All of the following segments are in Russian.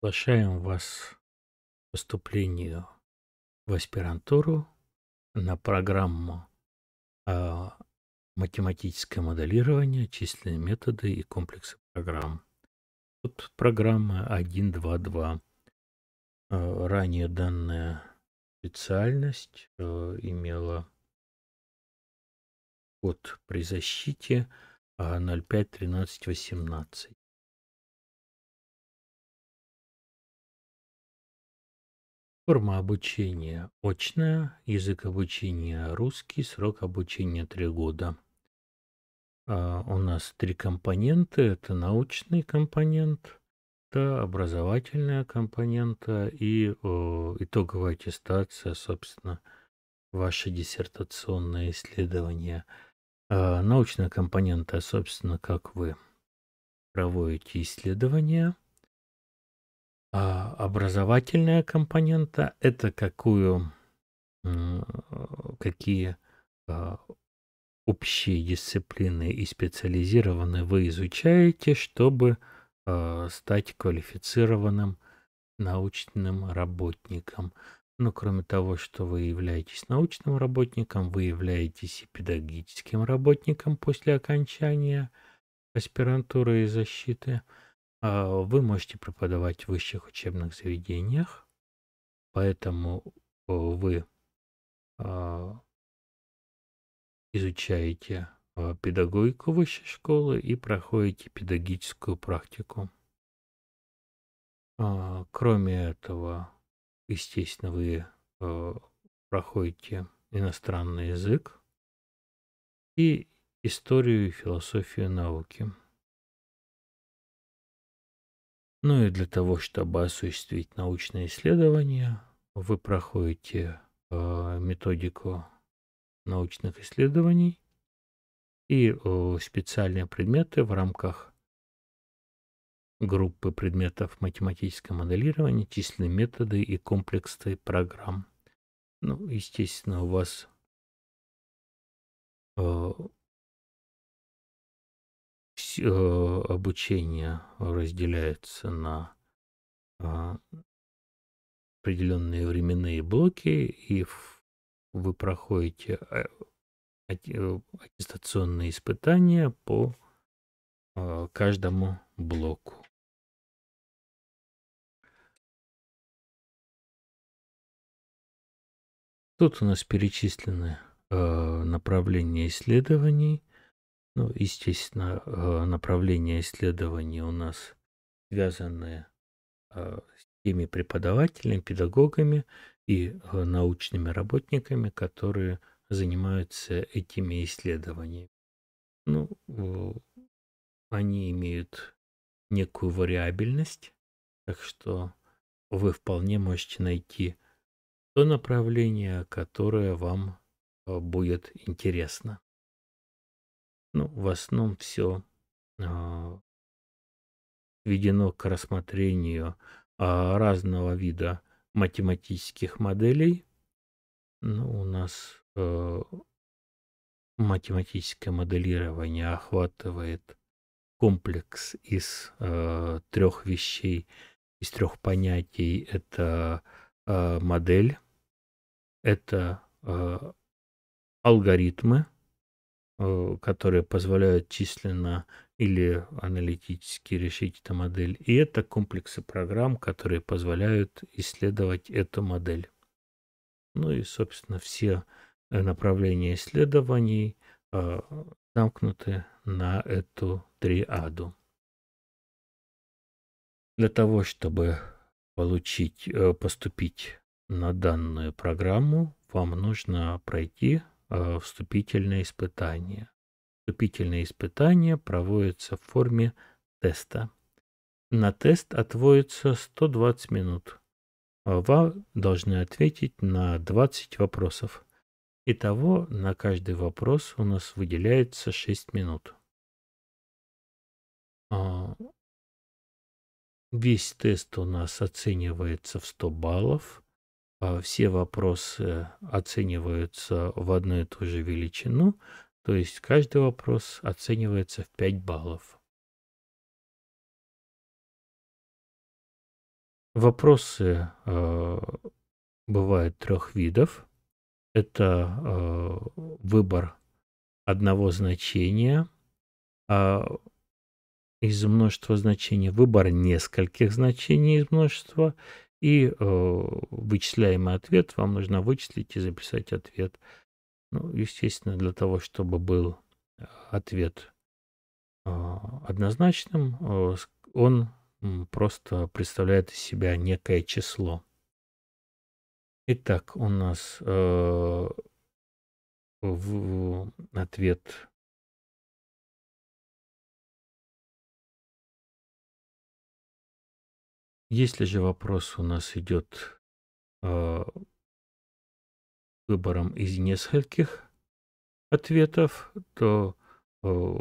Приглашаем вас к поступлению в аспирантуру на программу а, математическое моделирование, численные методы и комплексы программ. Тут программа 1.2.2. А, ранее данная специальность а, имела код при защите 051318. Форма обучения очная, язык обучения русский, срок обучения три года. А у нас три компонента. Это научный компонент, это образовательная компонента и о, итоговая аттестация, собственно, ваше диссертационное исследование. А научная компонента, собственно, как вы проводите исследования – а образовательная компонента – это какую, какие а, общие дисциплины и специализированные вы изучаете, чтобы а, стать квалифицированным научным работником. Но ну, кроме того, что вы являетесь научным работником, вы являетесь и педагогическим работником после окончания аспирантуры и защиты – а, вы можете преподавать в высших учебных заведениях, поэтому э, вы а, изучаете а, педагогику высшей школы и проходите педагогическую практику. Кроме этого, естественно, вы э, проходите иностранный язык и историю и философию науки. Ну и для того, чтобы осуществить научные исследования, вы проходите э, методику научных исследований и э, специальные предметы в рамках группы предметов математическое моделирование, численные методы и комплексы программ. Ну, естественно, у вас э, путь э, обучения разделяется на э, определенные временные блоки, и вы проходите э, аттестационные испытания по каждому блоку. Тут у нас перечислены э, направления исследований. Ну, естественно, э, направления исследований у нас связаны э, с теми преподавателями, педагогами и э, научными работниками, которые занимаются этими исследованиями. Ну, они имеют некую вариабельность, так что вы вполне можете найти то направление, которое вам будет интересно. Ну, в основном все а, введено к рассмотрению а, разного вида математических моделей. Ну, у нас э, математическое моделирование охватывает комплекс из э, трех вещей, из трех понятий. Это э, модель, это алгоритмы Э, которые позволяют численно или аналитически решить эту модель. И это комплексы программ, которые позволяют исследовать эту модель. Ну и, собственно, все э, направления исследований э, замкнуты на эту триаду. Для того, чтобы получить, поступить на данную программу, вам нужно пройти Вступительное э, испытание. Вступительное испытание проводится в форме теста. На тест отводится 120 минут. Вы должны ответить на 20 вопросов. Итого на каждый вопрос у нас выделяется 6 минут. А, весь тест у нас оценивается в 100 баллов. А, все вопросы оцениваются в одну и ту же величину, то есть каждый вопрос оценивается в 5 баллов. Вопросы э, бывают трех видов. Это э, выбор одного значения э, из множества значений, выбор нескольких значений из множества – и э, вычисляемый ответ вам нужно вычислить и записать ответ. Ну, естественно, для того, чтобы был э, ответ э, однозначным, э, он просто представляет из себя некое число. Итак, у нас э, в, в ответ Если же вопрос у нас идет э, выбором из нескольких ответов, то э,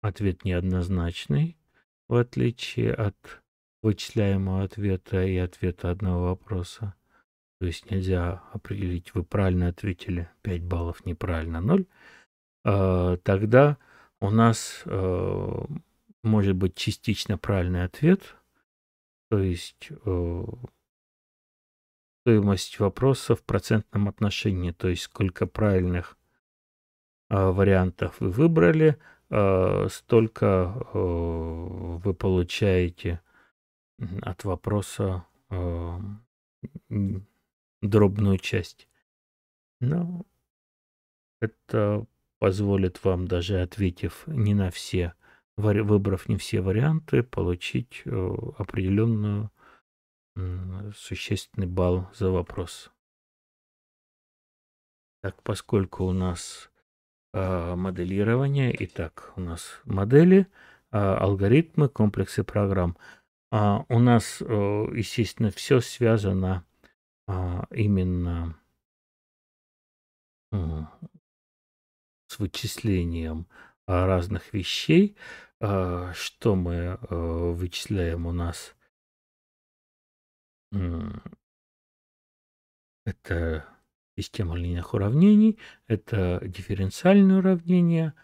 ответ неоднозначный, в отличие от вычисляемого ответа и ответа одного вопроса. То есть нельзя определить, вы правильно ответили 5 баллов, неправильно 0. Э, тогда у нас э, может быть частично правильный ответ – то есть э, стоимость вопроса в процентном отношении, то есть сколько правильных э, вариантов вы выбрали, э, столько э, вы получаете от вопроса э, дробную часть. Но ну, это позволит вам, даже ответив не на все выбрав не все варианты, получить э, определенную существенный балл за вопрос. Так, поскольку у нас э, моделирование, итак, у нас модели, э, алгоритмы, комплексы программ. А у нас, естественно, все связано именно с вычислением а, разных вещей. А, что мы а, вычисляем у нас? Это система линейных уравнений, это дифференциальные уравнения,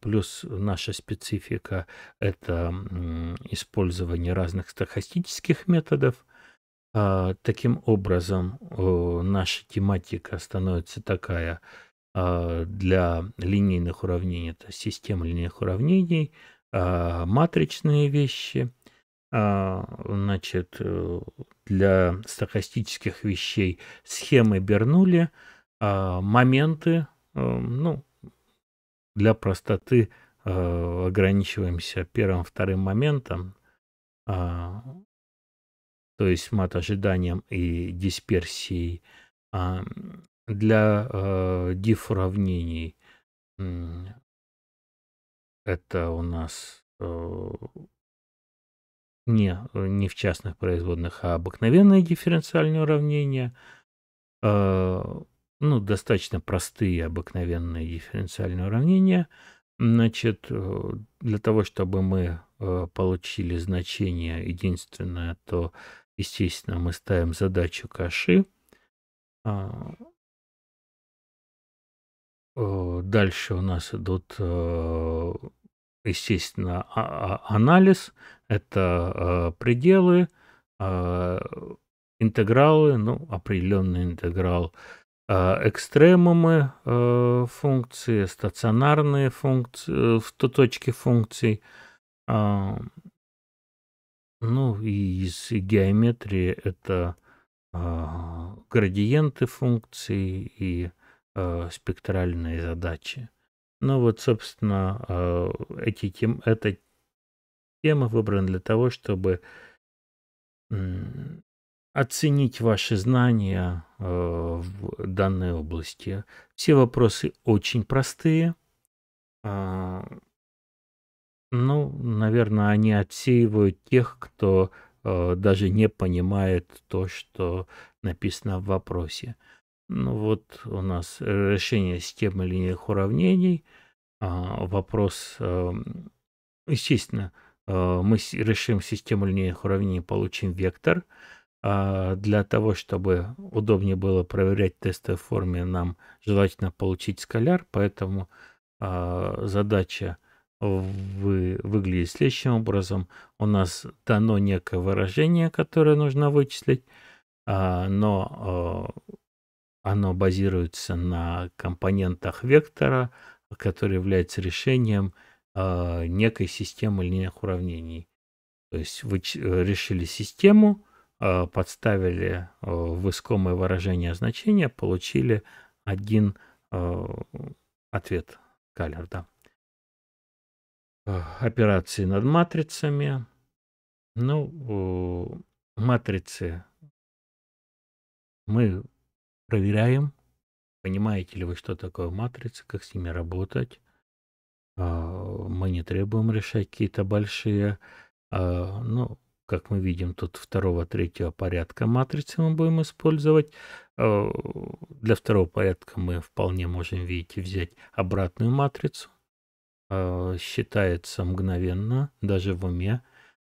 плюс наша специфика – это использование разных стахастических методов. Таким образом, наша тематика становится такая – Э, для линейных уравнений, это система линейных уравнений, э, матричные вещи, э, значит, для стохастических вещей схемы Бернули, моменты, ну, для простоты ограничиваемся первым, вторым моментом, то есть мат ожиданием и дисперсией для э, diff уравнений это у нас э, не, не в частных производных, а обыкновенные дифференциальные уравнения. Э, ну, достаточно простые обыкновенные дифференциальные уравнения. Значит, э, для того, чтобы мы э, получили значение единственное, то, естественно, мы ставим задачу каши. А, Э, дальше у нас идут, э, естественно, а, а, анализ, это э, пределы, интегралы, ну, определенный интеграл, экстремумы функции, стационарные функции, в точки функций. Ну, и из геометрии это градиенты функций и э, спектральные задачи. Но ну вот, собственно, э, эти тем, эта тема выбрана для того, чтобы оценить ваши знания э, в данной области. Все вопросы очень простые. Э, ну, наверное, они отсеивают тех, кто э, даже не понимает то, что написано в вопросе. Э, ну вот у нас э, решение системы линейных уравнений. А, вопрос, эм, естественно, э, мы решим систему линейных уравнений, получим вектор. А, для того, чтобы удобнее было проверять тесты в форме, нам желательно получить скаляр, поэтому а, задача вы, выглядит следующим образом. У нас дано некое выражение, которое нужно вычислить, но оно базируется на компонентах вектора, который является решением э, некой системы линейных уравнений. То есть вы э, решили систему, э, подставили э, в искомое выражение значения, получили один э, ответ Каллер, да. Э, операции над матрицами. Ну, э, матрицы мы проверяем, понимаете ли вы, что такое матрица, как с ними работать. А, мы не требуем решать какие-то большие, а, ну, как мы видим, тут второго-третьего порядка матрицы мы будем использовать. А, для второго порядка мы вполне можем, видите, взять обратную матрицу. Считается мгновенно, даже в уме.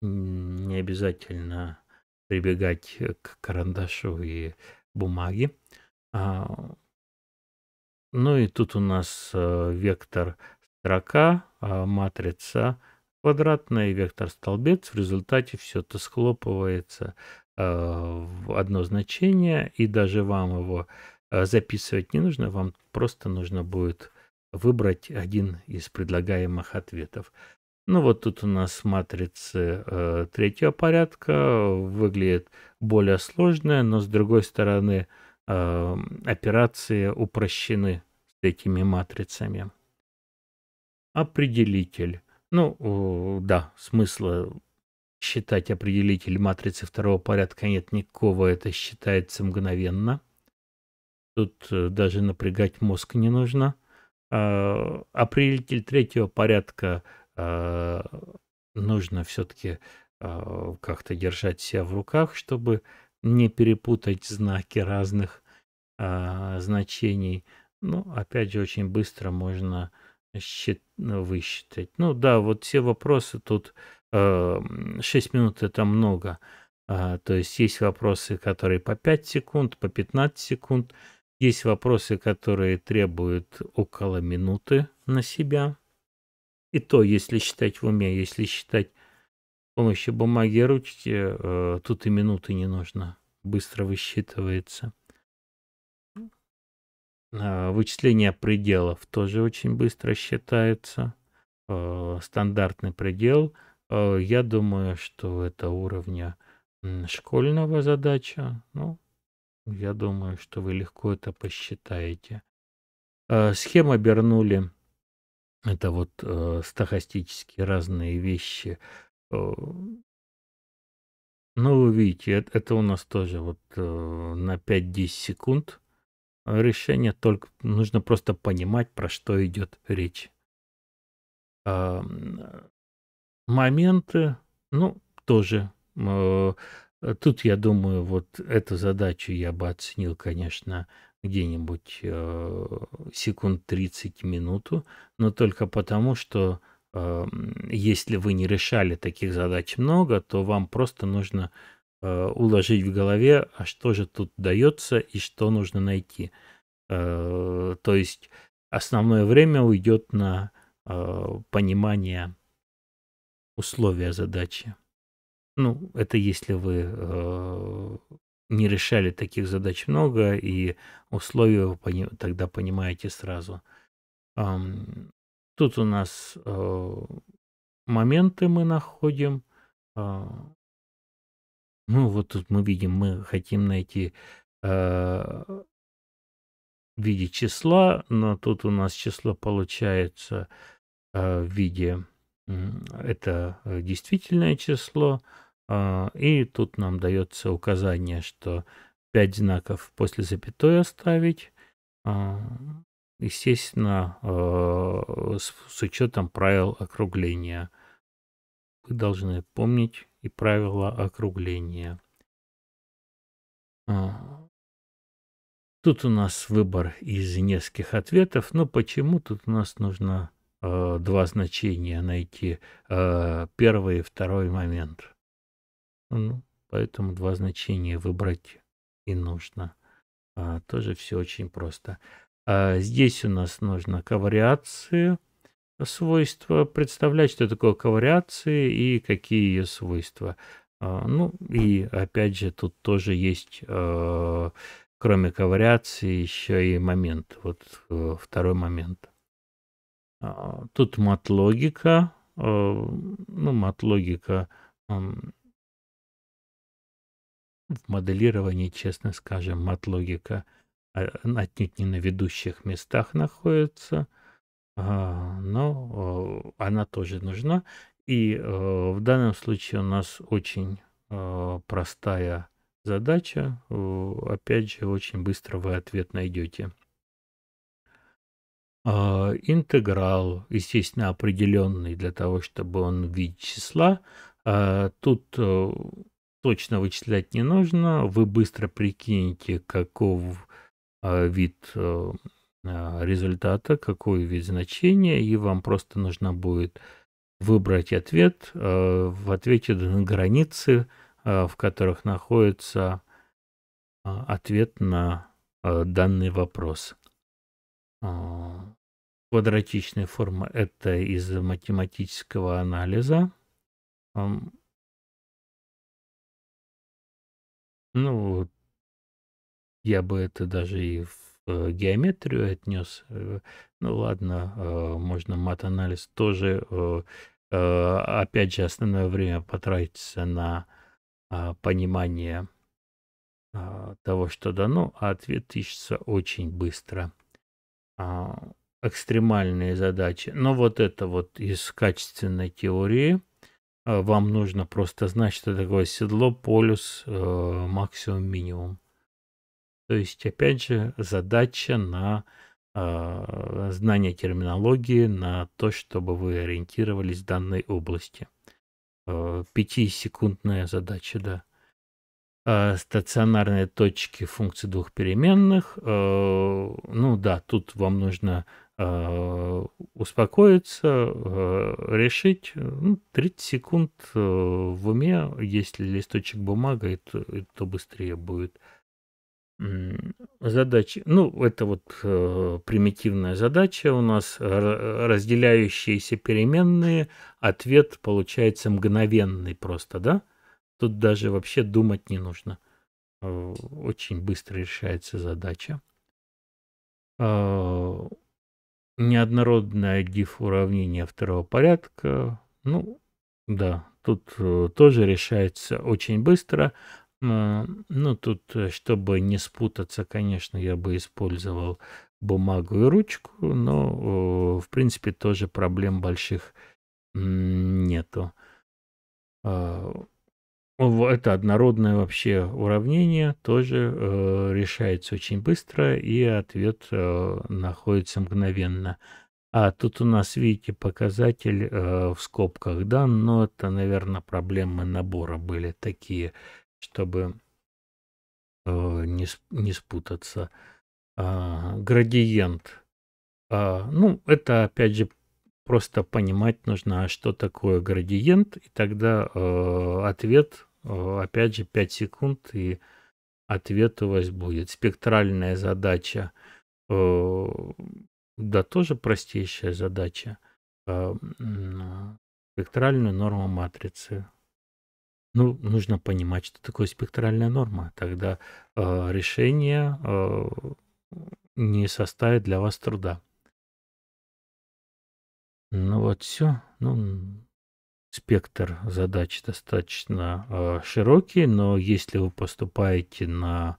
Не обязательно прибегать к карандашу и бумаге. А, ну и тут у нас э, вектор строка, а, матрица квадратная, вектор столбец. В результате все это схлопывается э, в одно значение, и даже вам его э, записывать не нужно, вам просто нужно будет выбрать один из предлагаемых ответов. Ну вот тут у нас матрицы э, третьего порядка, выглядит более сложная, но с другой стороны э, Эм, операции упрощены с этими матрицами. Определитель. Ну, да, смысла считать определитель матрицы второго порядка нет никакого, это считается мгновенно. Тут э, даже напрягать мозг не нужно. А, определитель третьего порядка э, нужно все-таки э, как-то держать себя в руках, чтобы не перепутать знаки разных а, значений. Ну, опять же, очень быстро можно счит, ну, высчитать. Ну да, вот все вопросы тут, э, а, 6 минут это много. А, то есть есть вопросы, которые по 5 секунд, по 15 секунд. Есть вопросы, которые требуют около минуты на себя. И то, если считать в уме, если считать помощью бумаги и ручки э, тут и минуты не нужно. Быстро высчитывается. Э, Вычисление пределов тоже очень быстро считается. Э, стандартный предел. Я думаю, что это уровня школьного задача. Ну, я думаю, что вы легко это посчитаете. схема обернули. Это вот стахастические разные вещи – Э, ну, вы видите, это, у нас тоже вот э, на 5-10 секунд решение, только нужно просто понимать, про что идет речь. Э, моменты, ну, тоже. Тут, я думаю, вот эту задачу я бы оценил, конечно, где-нибудь секунд 30 минуту, но только потому, что Эм, если вы не решали таких задач много, то вам просто нужно э, уложить в голове, а что же тут дается и что нужно найти. Э, то есть основное время уйдет на э, понимание условия задачи. Ну, это если вы не решали таких задач много, и условия вы тогда понимаете сразу. Тут у нас э, моменты мы находим. Э, ну, вот тут мы видим, мы хотим найти э, в виде числа, но тут у нас число получается э, в виде, э, это действительное число, э, и тут нам дается указание, что 5 знаков после запятой оставить, э, естественно, э, с, с учетом правил округления. Вы должны помнить и правила округления. А, тут у нас выбор из нескольких ответов, но почему тут у нас нужно э, два значения найти, э, первый и второй момент. Ну, поэтому два значения выбрать и нужно. Э, тоже все очень просто. А, здесь у нас нужно ковариации э, свойства, представлять, что такое ковариации и какие ее свойства. А, ну и опять же тут тоже есть, а, кроме ковариации, еще и момент, вот э, второй момент. Тут матлогика, ну матлогика в моделировании, честно скажем, матлогика – отнюдь не на ведущих местах находится, а, но она тоже нужна. И в данном случае у нас очень простая задача. Опять же, очень быстро вы ответ найдете. А, интеграл, естественно, определенный для того, чтобы он в виде числа. А, тут точно вычислять не нужно. Вы быстро прикинете, каков а, вид э, а, результата, какой вид значения, и вам просто нужно будет выбрать ответ. Э, в ответе даны границы, э, в которых находится а, ответ на данный вопрос. Квадратичная форма – это из математического анализа. Ну, я бы это даже и в э, геометрию отнес. Э. Ну ладно, э, можно мат-анализ тоже, опять же, основное время потратится на а, понимание а, того, что дано, а ответ ищется очень быстро. А, экстремальные задачи. Но вот это вот из качественной теории. Вам нужно просто знать, что такое седло, полюс, максимум, минимум. То есть, опять же, задача на э, знание терминологии, на то, чтобы вы ориентировались в данной области. А, пятисекундная э, задача, да. Э, стационарные точки функции двух переменных. Ну да, тут вам нужно успокоиться, решить. Ну, 30 секунд в уме, если листочек бумага, то это быстрее будет задачи. Ну, это вот э, примитивная задача у нас, разделяющиеся переменные, ответ получается мгновенный просто, да? Тут даже вообще думать не нужно. Э, очень быстро решается задача. Э, неоднородное диф уравнение второго порядка. Ну, да, тут э, тоже решается очень быстро. Ну, тут, э, чтобы не спутаться, конечно, я бы использовал бумагу и ручку, но, э, в принципе, тоже проблем больших нету. А, это однородное вообще уравнение тоже э, решается очень быстро, и ответ находится мгновенно. А тут у нас, видите, показатель э, в скобках дан, но это, наверное, проблемы набора были такие чтобы э, не, не спутаться. А, градиент. А, ну, это опять же просто понимать нужно, а что такое градиент, и тогда э, ответ, э, опять же, 5 секунд, и ответ у вас будет. Спектральная задача, э, да, тоже простейшая задача. Э, спектральную норму матрицы ну, нужно понимать, что такое спектральная норма. Тогда э, решение э, не составит для вас труда. Ну вот все. Ну, спектр задач достаточно э, широкий, но если вы поступаете на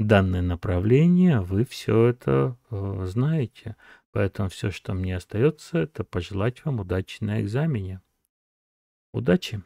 данное направление, вы все это э, знаете. Поэтому все, что мне остается, это пожелать вам удачи на экзамене. Удачи!